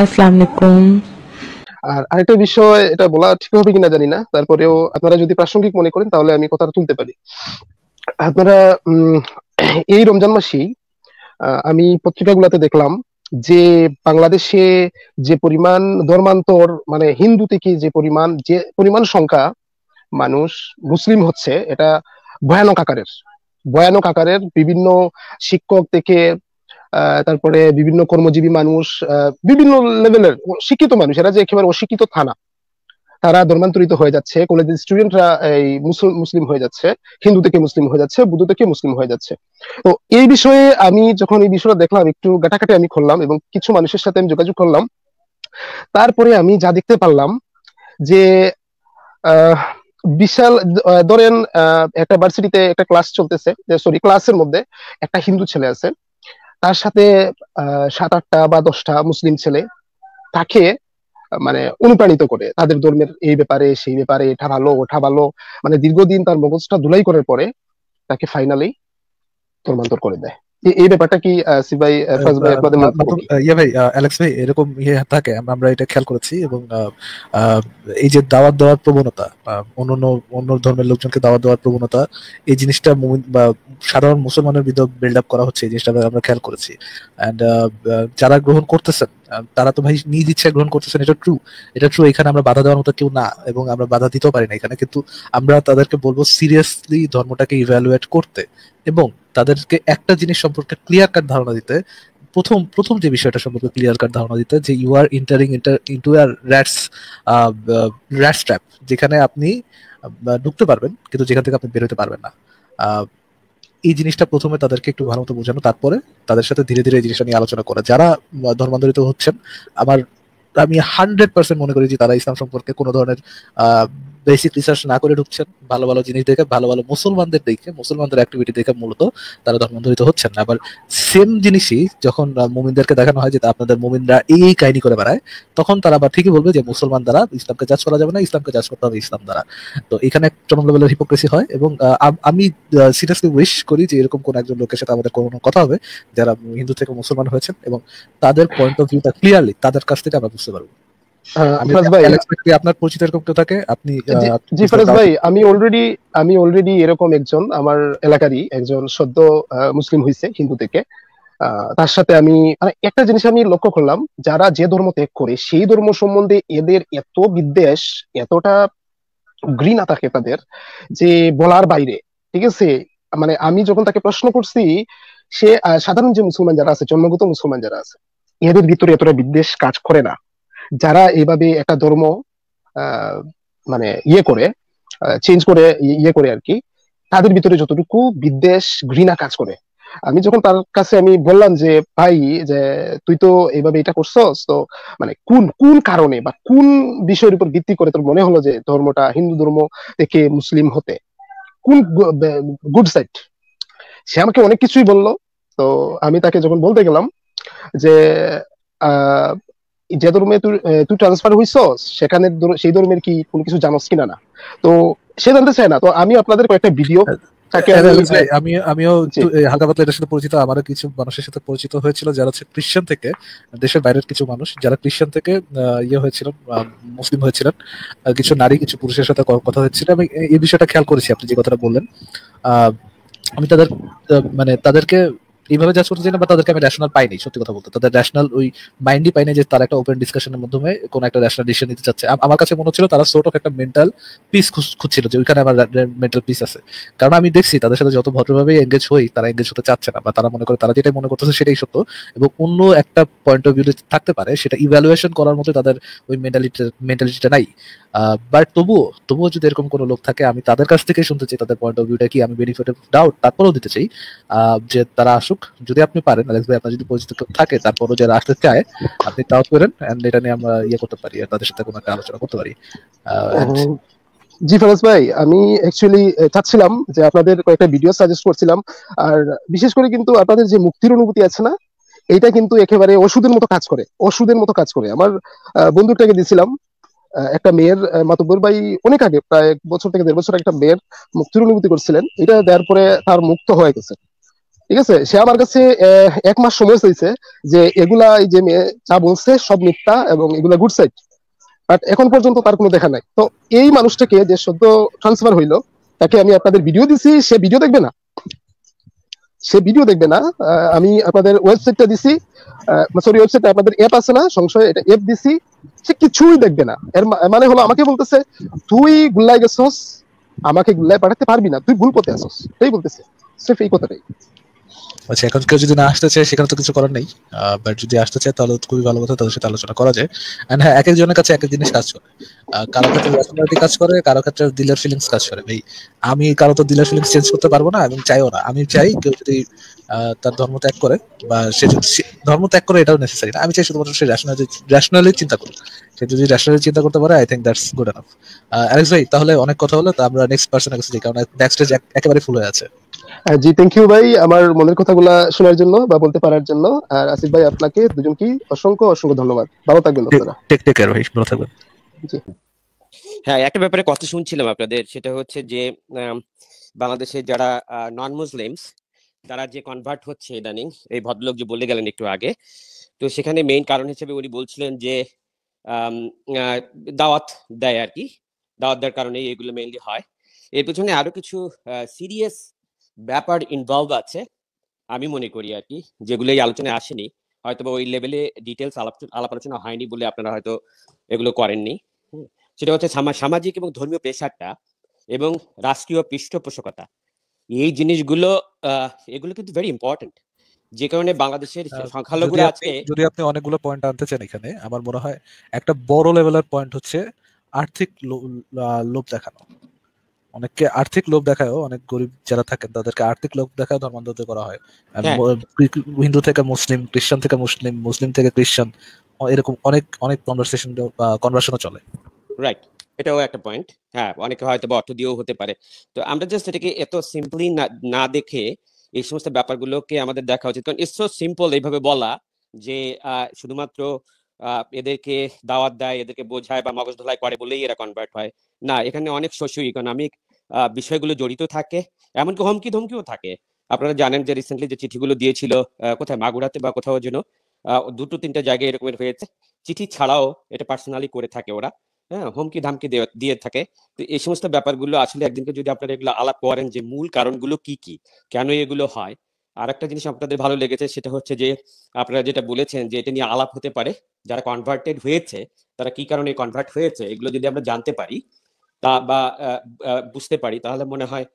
আসসালামু আলাইকুম আর আরেকটা বিষয় এটা বলা ঠিক হবে কিনা জানি না তারপরেও আপনারা যদি প্রাসঙ্গিক মনে করেন তাহলে আমি কথাটা তুলতে পারি আপনারা এই রমজান মাসেই আমি পত্রিকাগুলোতে দেখলাম যে বাংলাদেশে যে পরিমাণ ধর্মান্তর মানে হিন্দু থেকে যে পরিমাণ যে পরিমাণ সংখ্যা মানুষ মুসলিম হচ্ছে এটা ভয়ানক আকারের ভয়ানক আকারের বিভিন্ন শিক্ষক থেকে তারপরে বিভিন্ন কর্মজীবী মানুষ বিভিন্ন লেভেলের শিক্ষিত মানুষ এরা যে একেবারে অশিক্ষিত থানা তারা ধর্মান্তরিত হয়ে যাচ্ছে কলেজের স্টুডেন্টরা এই মুসলিম হয়ে যাচ্ছে হিন্দু থেকে মুসলিম হয়ে যাচ্ছে বুদ্ধ থেকে মুসলিম হয়ে যাচ্ছে তো এই বিষয়ে আমি যখন এই বিষয়টা দেখলাম একটু গাটাকাটি আমি করলাম এবং কিছু মানুষের সাথে আমি যোগাযোগ করলাম তারপরে আমি যা দেখতে পারলাম যে বিশাল ধরেন একটা ভার্সিটিতে একটা ক্লাস চলতেছে সরি ক্লাসের মধ্যে একটা হিন্দু ছেলে আছে তার সাথে সাত আটটা বা দশটা মুসলিম ছেলে তাকে মানে অনুপ্রাণিত করে তাদের ধর্মের এই ব্যাপারে সেই ব্যাপারে এটা ভালো ওঠা ভালো মানে দীর্ঘদিন তার মগজটা ধুলাই করার পরে তাকে ফাইনালি ধর্মান্তর করে দেয় এই ব্যাপারটা কি সিবাই ইয়ে ফাজ ভাই আপনাদের ইয়া ভাই অ্যালেক্স ভাই এরকম ইয়ে থাকে আমরা এটা খেয়াল করেছি এবং এই যে দাওয়াত দেওয়ার প্রবণতা অন্য অন্য ধর্মের লোকজনকে দাওয়াত দেওয়ার প্রবণতা এই জিনিসটা বা সাধারণ মুসলমানের ভিতর বিল্ড আপ করা হচ্ছে এই জিনিসটা আমরা খেয়াল করেছি অ্যান্ড যারা গ্রহণ করতেছেন তারা তো ভাই নিজ ইচ্ছা গ্রহণ করতেছেন এটা ট্রু এটা ট্রু এখানে আমরা বাধা দেওয়ার মতো কেউ না এবং আমরা বাধা দিতেও পারি না এখানে কিন্তু আমরা তাদেরকে বলবো সিরিয়াসলি ধর্মটাকে ইভ্যালুয়েট করতে এবং তাদেরকে একটা জিনিস সম্পর্কে ক্লিয়ার কাট ধারণা দিতে প্রথম প্রথম যে বিষয়টা সম্পর্কে ক্লিয়ার কাট ধারণা দিতে যে you are entering into our rats rats trap যেখানে আপনি ঢুকতে পারবেন কিন্তু যেখান থেকে আপনি বেরোতে পারবেন না এই জিনিসটা প্রথমে তাদেরকে একটু ভালো মতো বোঝানো তারপরে তাদের সাথে ধীরে ধীরে এই জিনিসটা নিয়ে আলোচনা করা যারা ধর্মান্তরিত হচ্ছেন আমার আমি হান্ড্রেড পার্সেন্ট মনে করি যে তারা ইসলাম সম্পর্কে কোনো ধরনের বেসিক রিসার্চ না করে ঢুকছেন ভালো ভালো জিনিস দেখে ভালো ভালো মুসলমানদের দেখে মুসলমানদের অ্যাক্টিভিটি দেখে মূলত তারা ধর্মান্তরিত হচ্ছেন না আবার সেম জিনিসই যখন মুমিনদেরকে দেখানো হয় যে আপনাদের মুমিনরা এই এই কাহিনী করে বেড়ায় তখন তারা আবার ঠিকই বলবে যে মুসলমান দ্বারা ইসলামকে চাষ করা যাবে না ইসলামকে চাষ করতে হবে ইসলাম দ্বারা তো এখানে একটা লেভেলের হিপোক্রেসি হয় এবং আমি সিরিয়াসলি উইশ করি যে এরকম কোন একজন লোকের সাথে আমাদের কোনো কথা হবে যারা হিন্দু থেকে মুসলমান হয়েছেন এবং তাদের পয়েন্ট অফ ভিউটা ক্লিয়ারলি তাদের কাছ থেকে আমরা বুঝতে পারবো আপনার পরিচিত এরকম কেউ থাকে আপনি জি ফরাজ ভাই আমি অলরেডি আমি অলরেডি এরকম একজন আমার এলাকারই একজন সদ্য মুসলিম হিন্দু থেকে তার সাথে আমি মানে একটা জিনিস আমি লক্ষ্য করলাম যারা যে ধর্ম ত্যাগ করে সেই ধর্ম সম্বন্ধে এদের এত বিদ্বেষ এতটা ঘৃণা থাকে তাদের যে বলার বাইরে ঠিক আছে মানে আমি যখন তাকে প্রশ্ন করছি সে সাধারণ যে মুসলমান যারা আছে জন্মগত মুসলমান যারা আছে এদের ভিতরে এতটা বিদ্বেষ কাজ করে না যারা এইভাবে একটা ধর্ম মানে ইয়ে করে চেঞ্জ করে ইয়ে করে আর কি তাদের ভিতরে যতটুকু বিদ্বেষ ঘৃণা কাজ করে আমি যখন তার কাছে আমি বললাম যে ভাই যে তুই তো এইভাবে এটা করছস তো মানে কোন কোন কারণে বা কোন বিষয়ের উপর ভিত্তি করে তোর মনে হলো যে ধর্মটা হিন্দু ধর্ম থেকে মুসলিম হতে কোন গুড সাইড সে আমাকে অনেক কিছুই বলল তো আমি তাকে যখন বলতে গেলাম যে যে ধর্মে তুই ট্রান্সফার হইস সেখানে সেই ধর্মের কি কোনো কিছু জানোস কিনা না তো সে জানতে চায় না তো আমি আপনাদের কয়েকটা ভিডিও হ্যাঁ, হ্যাঁ, হ্যাঁ, আমি আমিও হালকা এটার সাথে পরিচিত আমারও কিছু মানুষের সাথে পরিচিত হয়েছিল যারা হচ্ছে খ্রিস্টান থেকে দেশের বাইরের কিছু মানুষ যারা খ্রিস্টান থেকে ইয়ে হয়েছিলেন মুসলিম হয়েছিলেন কিছু নারী কিছু পুরুষের সাথে কথা হয়েছিল আমি এই বিষয়টা খেয়াল করেছি আপনি যে কথাটা বললেন আমি তাদের মানে তাদেরকে এইভাবে জাজ করতে চাই না বা তাদেরকে আমি ন্যাশনাল পাইনি সত্যি কথা বলতে তাদের ন্যাশনাল ওই মাইন্ডই পাইনি যে তারা একটা ওপেন ডিসকাশনের মাধ্যমে কোনো একটা ন্যাশনাল ডিসিশন নিতে চাচ্ছে আমার কাছে মনে হচ্ছিল তারা সোর্ট অফ একটা মেন্টাল পিস খুঁজছিল যে ওইখানে আমার মেন্টাল পিস আছে কারণ আমি দেখছি তাদের সাথে যত ভদ্রভাবে এঙ্গেজ হই তারা এঙ্গেজ হতে চাচ্ছে না বা তারা মনে করে তারা যেটাই মনে করতেছে সেটাই সত্য এবং অন্য একটা পয়েন্ট অফ ভিউ থাকতে পারে সেটা ইভ্যালুয়েশন করার মতো তাদের ওই মেন্টালিটি মেন্টালিটিটা নাই বাট তবুও তবুও যদি এরকম কোনো লোক থাকে আমি তাদের কাছ থেকে শুনতে চাই তাদের পয়েন্ট অফ ভিউটা কি আমি বেনিফিট অফ ডাউট তারপরেও দিতে চাই যে তারা আসুক হোক যদি আপনি পারেন আলেক্স ভাই আপনার যদি পরিচিত কেউ থাকে তারপরও যারা আসতে চায় আপনি তাও করেন এন্ড এটা নিয়ে আমরা ইয়ে করতে পারি তাদের সাথে কোনো একটা আলোচনা করতে পারি জি ফেরাজ ভাই আমি অ্যাকচুয়ালি চাচ্ছিলাম যে আপনাদের কয়েকটা ভিডিও সাজেস্ট করছিলাম আর বিশেষ করে কিন্তু আপনাদের যে মুক্তির অনুভূতি আছে না এটা কিন্তু একেবারে ওষুধের মতো কাজ করে ওষুধের মতো কাজ করে আমার বন্ধুটাকে দিছিলাম একটা মেয়ের মাতব্বর ভাই অনেক আগে প্রায় এক বছর থেকে দেড় বছর একটা মেয়ের মুক্তির অনুভূতি করছিলেন এটা দেওয়ার পরে তার মুক্ত হয়ে গেছে ঠিক আছে সে আমার কাছে এক মাস সময় চাইছে যে এগুলা এই যে যা বলছে সব মিথ্যা এবং এগুলা গুড সাইড বাট এখন পর্যন্ত তার কোনো দেখা নাই তো এই মানুষটাকে যে সদ্য ট্রান্সফার হইলো তাকে আমি আপনাদের ভিডিও দিছি সে ভিডিও দেখবে না সে ভিডিও দেখবে না আমি আপনাদের ওয়েবসাইটটা দিছি সরি ওয়েবসাইট আপনাদের অ্যাপ আছে না সংশয় এটা অ্যাপ দিছি সে কিছুই দেখবে না এর মানে হলো আমাকে বলতেছে তুই গুল্লাই গেছস আমাকে গুল্লাই পাঠাতে পারবি না তুই ভুল পথে আসস এই বলতেছে সিফ এই কথাটাই আচ্ছা এখন কেউ যদি না আসতে চায় সেখানে তো কিছু করার নেই বাট যদি আসতে চায় তাহলে খুবই ভালো কথা তাদের সাথে আলোচনা করা যায় অ্যান্ড হ্যাঁ এক একজনের কাছে এক এক জিনিস কাজ করে কারো ক্ষেত্রে রেশনালিটি কাজ করে কারো ক্ষেত্রে ডিলার ফিলিংস কাজ করে ভাই আমি কারো তো ডিলার ফিলিংস চেঞ্জ করতে পারবো না এবং চাইও না আমি চাই কেউ যদি তার ধর্ম ত্যাগ করে বা সে যদি ধর্ম ত্যাগ করে এটাও নেসেসারি না আমি চাই শুধুমাত্র সে রেশনালি রেশনালি চিন্তা করে সে যদি রেশনালি চিন্তা করতে পারে I think that's good enough Alex ভাই তাহলে অনেক কথা হলো তা আমরা নেক্সট পার্সনের কাছে যাই কারণ নেক্সট একেবারে ফুল হয়ে আছে জি থ্যাংক ইউ ভাই আমার মনের কথাগুলো শোনার জন্য বা বলতে পারার জন্য আর আসিফ ভাই আপনাকে কি অসংখ্য অসংখ্য ধন্যবাদ ভালো থাকবেন টেক টেক কেয়ার ভাই ভালো থাকবেন হ্যাঁ একটা ব্যাপারে কথা শুনছিলাম আপনাদের সেটা হচ্ছে যে বাংলাদেশে যারা নন মুসলিমস তারা যে কনভার্ট হচ্ছে ইদানিং এই ভদ্রলোক যে বলে গেলেন একটু আগে তো সেখানে মেইন কারণ হিসেবে উনি বলছিলেন যে দাওয়াত দেয় আর কি দাওয়াত দেওয়ার কারণে এগুলো মেইনলি হয় এর পেছনে আরো কিছু সিরিয়াস ব্যাপার ইনভলভ আছে আমি মনে করি আর কি যেগুলো এই আলোচনায় আসেনি হয়তো ওই লেভেলে ডিটেলস আলাপ আলোচনা হয়নি বলে আপনারা হয়তো এগুলো করেননি সেটা হচ্ছে সামাজিক এবং ধর্মীয় পেশাটা এবং রাষ্ট্রীয় পৃষ্ঠপোষকতা এই জিনিসগুলো এগুলো কিন্তু ভেরি ইম্পর্টেন্ট যে কারণে বাংলাদেশের সংখ্যালঘু আছে যদি আপনি অনেকগুলো পয়েন্ট আনতে চান এখানে আমার মনে হয় একটা বড় লেভেলের পয়েন্ট হচ্ছে আর্থিক লোভ দেখানো অনেককে আর্থিক লোভ দেখায় অনেক গরিব যারা থাকেন তাদেরকে আর্থিক লোভ দেখায় ধর্মান্তরিত করা হয় হ্যাঁ। হিন্দু থেকে মুসলিম খ্রিস্টান থেকে মুসলিম মুসলিম থেকে খ্রিস্টান এরকম অনেক অনেক কনভারসেশন কনভারসেশনও চলে রাইট এটাও একটা পয়েন্ট হ্যাঁ অনেকে হয়তো বা অর্থ দিয়েও হতে পারে তো আমরা জাস্ট এটাকে এত সিম্পলি না দেখে এই সমস্ত ব্যাপারগুলোকে আমাদের দেখা উচিত কারণ ইটস সো সিম্পল এইভাবে বলা যে শুধুমাত্র এদেরকে দাওয়াত দেয় এদেরকে বোঝায় বা মগজ ধোলাই করে বলেই এরা কনভার্ট হয় না এখানে অনেক সোশিও ইকোনমিক বিষয়গুলো জড়িত থাকে এমনকি হুমকি ধমকিও থাকে আপনারা জানেন যে রিসেন্টলি যে চিঠিগুলো দিয়েছিল কোথায় মাগুরাতে বা কোথাও যেন দুটো তিনটা জায়গায় এরকমের হয়েছে চিঠি ছাড়াও এটা পার্সোনালি করে থাকে ওরা হ্যাঁ হুমকি ধামকি দিয়ে থাকে তো এই সমস্ত ব্যাপারগুলো আসলে একদিনকে যদি আপনারা এগুলো আলাপ করেন যে মূল কারণগুলো কি কি কেন এগুলো হয় আর একটা জিনিস আপনাদের ভালো লেগেছে সেটা হচ্ছে যে আপনারা যেটা বলেছেন যে এটা নিয়ে আলাপ হতে পারে যারা কনভার্টেড হয়েছে তারা কি কারণে কনভার্ট হয়েছে এগুলো যদি আমরা জানতে পারি তা বা বুঝতে পারি তাহলে মনে হয়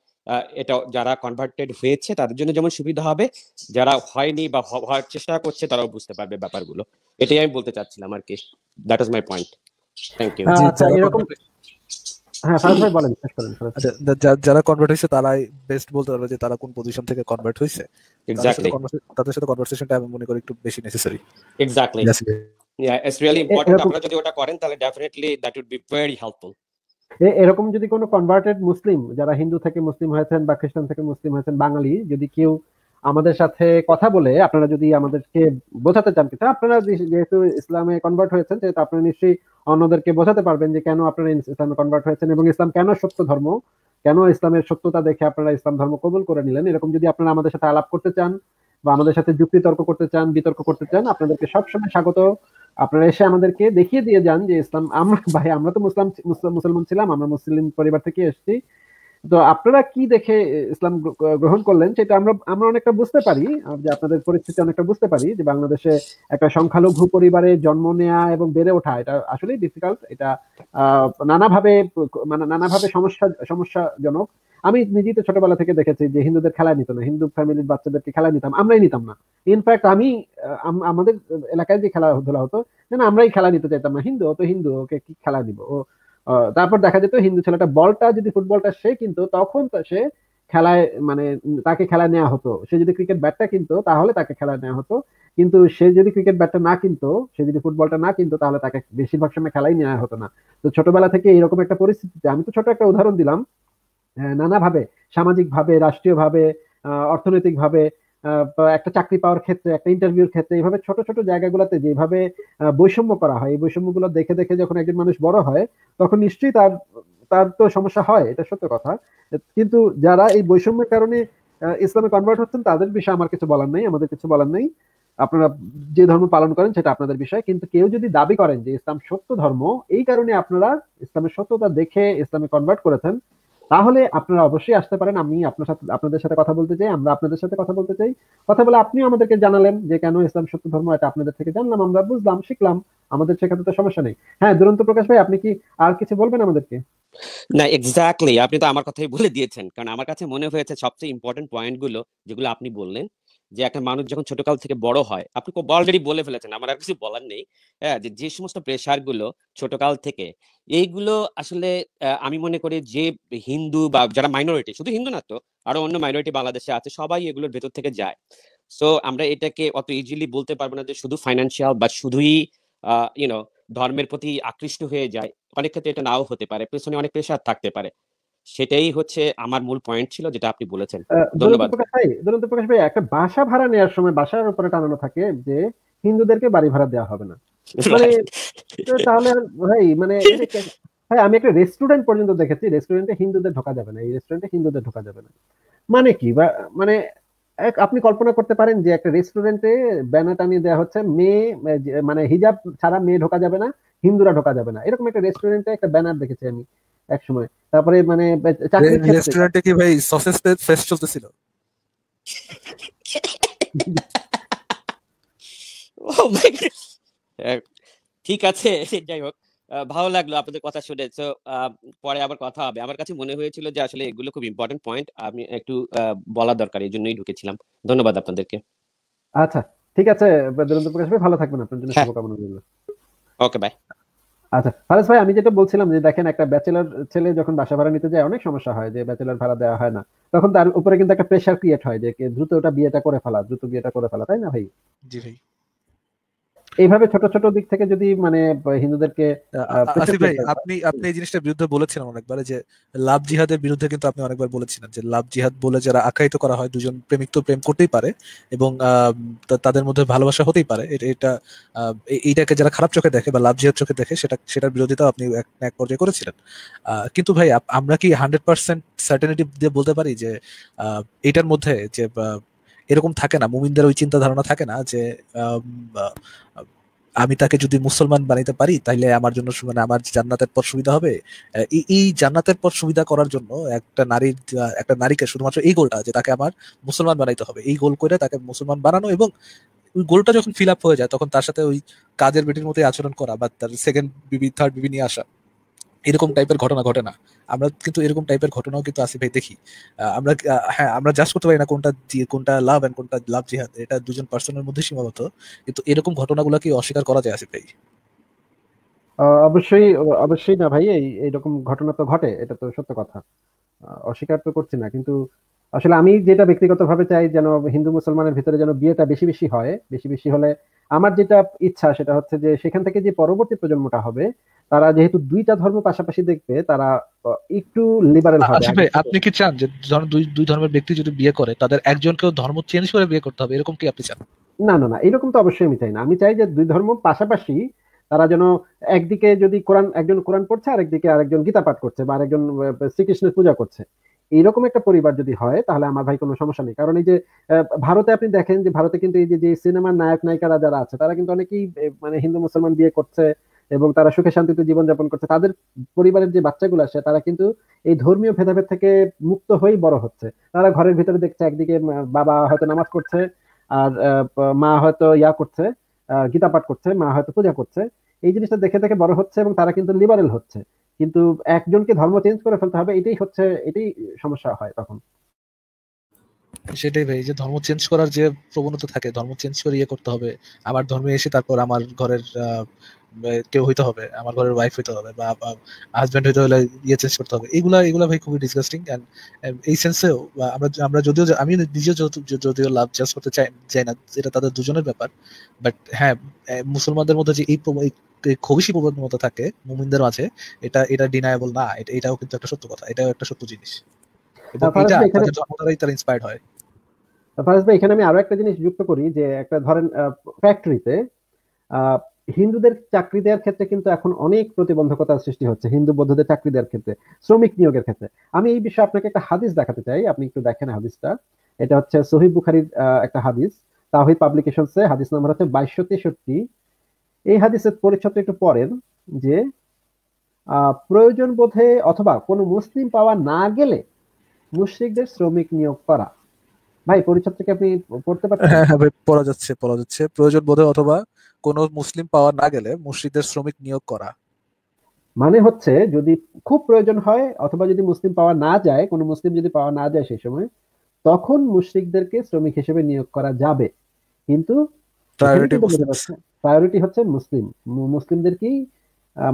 এটা যারা কনভার্টেড হয়েছে তাদের জন্য যেমন সুবিধা হবে যারা হয়নি বা হওয়ার চেষ্টা করছে তারাও বুঝতে পারবে ব্যাপারগুলো এটাই আমি বলতে চাচ্ছিলাম আর কি that is my point thank you যারা কনভার্ট হয়েছে তারাই বেস্ট বলতে পারবে যে তারা কোন পজিশন থেকে কনভার্ট হয়েছে তাদের সাথে কনভারসেশনটা আমি মনে করি একটু বেশি necessary exactly yeah it's really important আপনারা যদি ওটা করেন তাহলে definitely that would be very helpful এরকম যদি কোনো কনভার্টেড মুসলিম যারা হিন্দু থেকে মুসলিম হয়েছেন বা খ্রিস্টান থেকে মুসলিম হয়েছেন বাঙালি যদি কেউ আমাদের সাথে কথা বলে আপনারা যদি আমাদেরকে বোঝাতে চান কিন্তু আপনারা যেহেতু ইসলামে কনভার্ট হয়েছেন সেহেতু আপনারা নিশ্চয়ই অন্যদেরকে বোঝাতে পারবেন যে কেন আপনারা ইসলামে কনভার্ট হয়েছেন এবং ইসলাম কেন সত্য ধর্ম কেন ইসলামের সত্যতা দেখে আপনারা ইসলাম ধর্ম কবুল করে নিলেন এরকম যদি আপনারা আমাদের সাথে আলাপ করতে চান বা আমাদের সাথে যুক্তি তর্ক করতে চান বিতর্ক করতে চান আপনাদেরকে সবসময় স্বাগত আপনারা এসে আমাদেরকে দেখিয়ে দিয়ে যান যে ইসলাম আমরা ভাই আমরা তো মুসলাম মুসলমান ছিলাম আমরা মুসলিম পরিবার থেকে এসেছি তো আপনারা কি দেখে ইসলাম গ্রহণ করলেন সেটা আমরা আমরা অনেকটা বুঝতে পারি যে আপনাদের পরিস্থিতি অনেকটা বুঝতে পারি যে বাংলাদেশে একটা সংখ্যালঘু পরিবারে জন্ম নেয়া এবং বেড়ে ওঠা এটা আসলেই ডিফিকাল্ট এটা নানাভাবে মানে নানাভাবে সমস্যা সমস্যাজনক আমি নিজেই তো ছোটবেলা থেকে দেখেছি যে হিন্দুদের খেলায় নিত না হিন্দু ফ্যামিলির বাচ্চাদেরকে খেলায় নিতাম আমরাই নিতাম না ইনফ্যাক্ট আমি আমাদের এলাকায় যে খেলাধুলা হতো যেন আমরাই খেলা নিতে চাইতাম না হিন্দু তো হিন্দু ওকে কি খেলা দিব ও তারপর দেখা যেত হিন্দু ছেলেটা বলটা যদি ফুটবলটা সে কিন্তু তখন তো সে খেলায় মানে তাকে খেলা নেওয়া হতো সে যদি ক্রিকেট ব্যাটটা কিনতো তাহলে তাকে খেলা নেওয়া হতো কিন্তু সে যদি ক্রিকেট ব্যাটটা না কিনতো সে যদি ফুটবলটা না কিনতো তাহলে তাকে বেশিরভাগ সময় খেলাই নেওয়া হতো না তো ছোটবেলা থেকে এরকম একটা পরিস্থিতিতে আমি তো ছোট একটা উদাহরণ দিলাম নানাভাবে সামাজিকভাবে রাষ্ট্রীয়ভাবে অর্থনৈতিকভাবে একটা চাকরি পাওয়ার ক্ষেত্রে একটা ইন্টারভিউর ক্ষেত্রে এইভাবে ছোট ছোট জায়গাগুলোতে যেভাবে বৈষম্য করা হয় এই বৈষম্যগুলো দেখে দেখে যখন একজন মানুষ বড় হয় তখন নিশ্চয়ই তার তার তো সমস্যা হয় এটা সত্য কথা কিন্তু যারা এই বৈষম্যের কারণে ইসলামে কনভার্ট হচ্ছেন তাদের বিষয়ে আমার কিছু বলার নেই আমাদের কিছু বলার নেই আপনারা যে ধর্ম পালন করেন সেটা আপনাদের বিষয় কিন্তু কেউ যদি দাবি করেন যে ইসলাম সত্য ধর্ম এই কারণে আপনারা ইসলামের সত্যতা দেখে ইসলামে কনভার্ট করেছেন তাহলে আপনারা অবশ্যই আসতে পারেন আমি আপনার সাথে আপনাদের সাথে কথা বলতে চাই আমরা আপনাদের সাথে কথা বলতে চাই কথা বলে আপনি আমাদেরকে জানালেন যে কেন ইসলাম সত্য ধর্ম এটা আপনাদের থেকে জানলাম আমরা বুঝলাম শিখলাম আমাদের সেখানে তো সমস্যা নেই হ্যাঁ দুরন্ত প্রকাশ ভাই আপনি কি আর কিছু বলবেন আমাদেরকে না এক্স্যাক্টলি আপনি তো আমার কথাই বলে দিয়েছেন কারণ আমার কাছে মনে হয়েছে সবচেয়ে ইম্পর্টেন্ট পয়েন্টগুলো যেগুলো আপনি বললেন যে একটা মানুষ যখন ছোটকাল থেকে বড় হয় আপনি অলরেডি বলে ফেলেছেন আমার আর কিছু বলার নেই হ্যাঁ যে যে সমস্ত প্রেশারগুলো ছোটকাল থেকে এইগুলো আসলে আমি মনে করি যে হিন্দু বা যারা মাইনরিটি শুধু হিন্দু না তো আরো অন্য মাইনরিটি বাংলাদেশে আছে সবাই এগুলোর ভেতর থেকে যায় সো আমরা এটাকে অত ইজিলি বলতে পারবো না যে শুধু ফাইন্যান্সিয়াল বা শুধুই ইউনো ধর্মের প্রতি আকৃষ্ট হয়ে যায় অনেক ক্ষেত্রে এটা নাও হতে পারে পেছনে অনেক প্রেশার থাকতে পারে সেটাই হচ্ছে আমার মূল পয়েন্ট ছিল যেটা আপনি বলেছেন ধন্যবাদ প্রকাশ ভাই একটা বাসা ভাড়া নেওয়ার সময় বাসার উপরে টানানো থাকে যে হিন্দুদেরকে বাড়ি ভাড়া দেওয়া হবে না মানে তাহলে ভাই মানে ভাই আমি একটা রেস্টুরেন্ট পর্যন্ত দেখেছি রেস্টুরেন্টে হিন্দুদের ঢোকা যাবে না এই রেস্টুরেন্টে হিন্দুদের ঢোকা যাবে না মানে কি বা মানে আপনি কল্পনা করতে পারেন যে একটা রেস্টুরেন্টে ব্যানার টানিয়ে দেওয়া হচ্ছে মেয়ে মানে হিজাব ছাড়া মেয়ে ঢোকা যাবে না হিন্দুরা ঢোকা যাবে না এরকম একটা রেস্টুরেন্টে একটা ব্যানার দেখেছি আমি এক সময় তারপরে মানে রেস্টুরেন্টে কি ভাই সসেস ফেস্ট চলতেছিল oh ঠিক আছে যাই হোক ভালো লাগলো আপনাদের কথা শুনে তো পরে আবার কথা হবে আমার কাছে মনে হয়েছিল যে আসলে এগুলো খুব ইম্পর্টেন্ট পয়েন্ট আমি একটু বলা দরকার এই জন্যই ঢুকেছিলাম ধন্যবাদ আপনাদেরকে আচ্ছা ঠিক আছে ভালো থাকবেন আপনার জন্য হ্যাঁ। শুভকামনা রইল ওকে বাই আচ্ছা ফারাজ ভাই আমি যেটা বলছিলাম যে দেখেন একটা ব্যাচেলার ছেলে যখন বাসা ভাড়া নিতে যায় অনেক সমস্যা হয় যে ব্যাচেলার ভাড়া দেওয়া হয় না তখন তার উপরে কিন্তু একটা প্রেশার ক্রিয়েট হয় যে দ্রুত ওটা বিয়েটা করে ফেলা দ্রুত বিয়েটা করে ফেলা তাই না ভাই জি ভাই এইভাবে ছোট ছোট দিক থেকে যদি মানে হিন্দুদেরকে আসিফ ভাই আপনি আপনি এই জিনিসটা বিরুদ্ধে বলেছিলেন অনেকবার যে লাভ জিহাদের বিরুদ্ধে কিন্তু আপনি অনেকবার বলেছিলেন যে লাভ জিহাদ বলে যারা আখ্যায়িত করা হয় দুজন প্রেমিক তো প্রেম করতেই পারে এবং তাদের মধ্যে ভালোবাসা হতেই পারে এটা এইটাকে যারা খারাপ চোখে দেখে বা লাভ জিহাদ চোখে দেখে সেটা সেটার বিরোধিতা আপনি এক পর্যায়ে করেছিলেন কিন্তু ভাই আমরা কি হান্ড্রেড পার্সেন্ট সার্টেনিটি দিয়ে বলতে পারি যে এটার মধ্যে যে এরকম থাকে না মুমিনদের ওই চিন্তা ধারণা থাকে না যে আমি তাকে যদি মুসলমান বানাইতে পারি তাহলে আমার জন্য মানে আমার জান্নাতের পর সুবিধা হবে এই জান্নাতের পর সুবিধা করার জন্য একটা নারীর একটা নারীকে শুধুমাত্র এই গোলটা যে তাকে আমার মুসলমান বানাইতে হবে এই গোল করে তাকে মুসলমান বানানো এবং ওই গোলটা যখন ফিল আপ হয়ে যায় তখন তার সাথে ওই কাজের বেটির মতোই আচরণ করা বা তার সেকেন্ড বিবি থার্ড বিবি নিয়ে আসা এরকম টাইপের ঘটনা ঘটে না আমরা কিন্তু এরকম টাইপের ঘটনাও কিন্তু আসি ভাই দেখি আমরা হ্যাঁ আমরা জাস্ট করতে পারি না কোনটা কোনটা লাভ অ্যান্ড কোনটা লাভ জিহাদ এটা দুজন পার্সনের মধ্যে সীমাবদ্ধ কিন্তু এরকম ঘটনাগুলো কি অস্বীকার করা যায় আসি ভাই অবশ্যই অবশ্যই না ভাই এই এইরকম ঘটনা তো ঘটে এটা তো সত্য কথা অস্বীকার তো করছি না কিন্তু আসলে আমি যেটা ব্যক্তিগতভাবে চাই যেন হিন্দু মুসলমানের ভিতরে যেন বিয়েটা বেশি বেশি হয় বেশি বেশি হলে আমার যেটা ইচ্ছা সেটা হচ্ছে যে সেখান থেকে যে পরবর্তী প্রজন্মটা হবে তারা যেহেতু দুইটা ধর্ম পাশাপাশি দেখবে তারা একটু লিবারেল হবে আপনি কি চান যে দুই দুই ধর্মের ব্যক্তি যদি বিয়ে করে তাদের একজনকেও ধর্ম চেঞ্জ করে বিয়ে করতে হবে এরকম কি আপনি চান না না না এরকম তো অবশ্যই আমি চাই না আমি চাই যে দুই ধর্ম পাশাপাশি তারা যেন একদিকে যদি কোরআন একজন কোরআন পড়ছে আরেকদিকে আরেকজন গীতা পাঠ করছে বা আরেকজন শ্রীকৃষ্ণের পূজা করছে এইরকম একটা পরিবার যদি হয় তাহলে আমার ভাই কোনো সমস্যা নেই কারণ এই যে ভারতে আপনি দেখেন যে ভারতে কিন্তু এই যে সিনেমার নায়ক নায়িকারা যারা আছে তারা কিন্তু অনেকেই মানে হিন্দু মুসলমান বিয়ে করছে এবং তারা সুখে শান্তিতে জীবনযাপন করছে তাদের পরিবারের যে বাচ্চাগুলো আছে তারা কিন্তু এই ধর্মীয় ভেদাভেদ থেকে মুক্ত হয়েই বড় হচ্ছে তারা ঘরের ভিতরে দেখছে একদিকে বাবা হয়তো নামাজ করছে আর মা হয়তো ইয়া করছে গীতা পাঠ করছে মা হয়তো পূজা করছে এই জিনিসটা দেখে দেখে বড় হচ্ছে এবং তারা কিন্তু লিবারেল হচ্ছে কিন্তু একজনকে ধর্ম চেঞ্জ করে ফেলতে হবে এটাই হচ্ছে এটাই সমস্যা হয় তখন সেটাই ভাই যে ধর্ম চেঞ্জ করার যে প্রবণতা থাকে ধর্ম চেঞ্জ করে ইয়ে করতে হবে আমার ধর্মে এসে তারপর আমার ঘরের কেউ হইতে হবে আমার ঘরের ওয়াইফ হইতে হবে বা হাজব্যান্ড হইতে হলে ইয়ে চেঞ্জ করতে হবে এগুলা এগুলা ভাই খুবই ডিসকাস্টিং অ্যান্ড এই সেন্সেও আমরা আমরা যদিও আমি নিজেও যদিও লাভ চেঞ্জ করতে চাই চাই না এটা তাদের দুজনের ব্যাপার বাট হ্যাঁ মুসলমানদের মধ্যে যে এই খবিসি প্রবণতা থাকে মুমিনদের মাঝে এটা এটা ডিনায়েবল না এটা এটাও কিন্তু একটা সত্য কথা এটাও একটা সত্য জিনিস আমি আরো একটা জিনিস যুক্ত করি যে একটা ধরেন ফ্যাক্টরিতে হিন্দুদের চাকরি দেওয়ার ক্ষেত্রে কিন্তু এখন অনেক প্রতিবন্ধকতার সৃষ্টি হচ্ছে হিন্দু বৌদ্ধদের চাকরি দেওয়ার ক্ষেত্রে শ্রমিক নিয়োগের ক্ষেত্রে আমি এই বিষয়ে আপনাকে একটা হাদিস দেখাতে চাই আপনি একটু দেখেন হাদিসটা এটা হচ্ছে সহিব বুখারির একটা হাদিস তাহিদ পাবলিকেশন হাদিস নাম্বার হচ্ছে বাইশশো তেষট্টি এই হাদিসের পরিচ্ছদ একটু পড়েন যে প্রয়োজন বোধে অথবা কোনো মুসলিম পাওয়া না গেলে মুশরিকদের শ্রমিক নিয়োগ করা ভাই পরিচ্ছদ থেকে আপনি পড়তে পারেন হ্যাঁ হ্যাঁ ভাই পড়া যাচ্ছে পড়া যাচ্ছে প্রয়োজন বোধে অথবা কোন মুসলিম পাওয়া না গেলে মুশরিকদের শ্রমিক নিয়োগ করা মানে হচ্ছে যদি খুব প্রয়োজন হয় অথবা যদি মুসলিম পাওয়া না যায় কোনো মুসলিম যদি পাওয়া না যায় সেই সময় তখন মুশরিকদেরকে শ্রমিক হিসেবে নিয়োগ করা যাবে কিন্তু প্রায়োরিটি হচ্ছে মুসলিম মুসলিমদেরকেই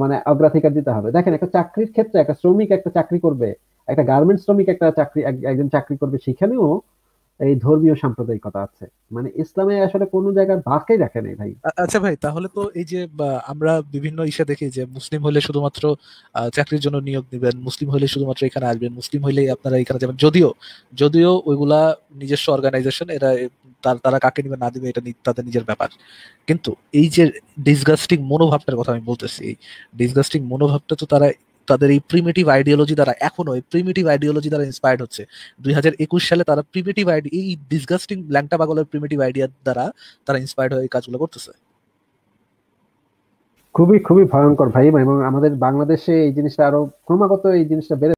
মানে অগ্রাধিকার দিতে হবে দেখেন একটা চাকরির ক্ষেত্রে একটা শ্রমিক একটা চাকরি করবে একটা গার্মেন্টস শ্রমিক একটা চাকরি একজন চাকরি করবে সেখানেও এই ধর্মীয় সাম্প্রদায়িকতা আছে মানে ইসলামে আসলে কোন জায়গার বাঁকে দেখে নেই ভাই আচ্ছা ভাই তাহলে তো এই যে আমরা বিভিন্ন ইসা দেখি যে মুসলিম হলে শুধুমাত্র চাকরির জন্য নিয়োগ দিবেন মুসলিম হলে শুধুমাত্র এখানে আসবেন মুসলিম হলে আপনারা এখানে যাবেন যদিও যদিও ওইগুলা নিজস্ব অর্গানাইজেশন এরা তারা কাকে নিবে না দিবে এটা তাদের নিজের ব্যাপার কিন্তু এই যে ডিসগাস্টিং মনোভাবটার কথা আমি বলতেছি এই ডিসগাস্টিং মনোভাবটা তো তারা তাদের এই প্রিমেটিভ আইডিওলজি দ্বারা এখনো এই প্রিমেটিভ আইডিওলজি দ্বারা ইন্সপায়ার্ড হচ্ছে দুই হাজার একুশ সালে তারা প্রিমেটিভ আইডি এই ডিসগাস্টিং ল্যাংটা বাগলের প্রিমিটিভ আইডিয়া দ্বারা তারা ইন্সপায়ার্ড হয়ে এই কাজগুলো করতেছে খুবই খুবই ভয়ঙ্কর ভাই এবং আমাদের বাংলাদেশে এই জিনিসটা আরো ক্রমাগত এই জিনিসটা বেড়ে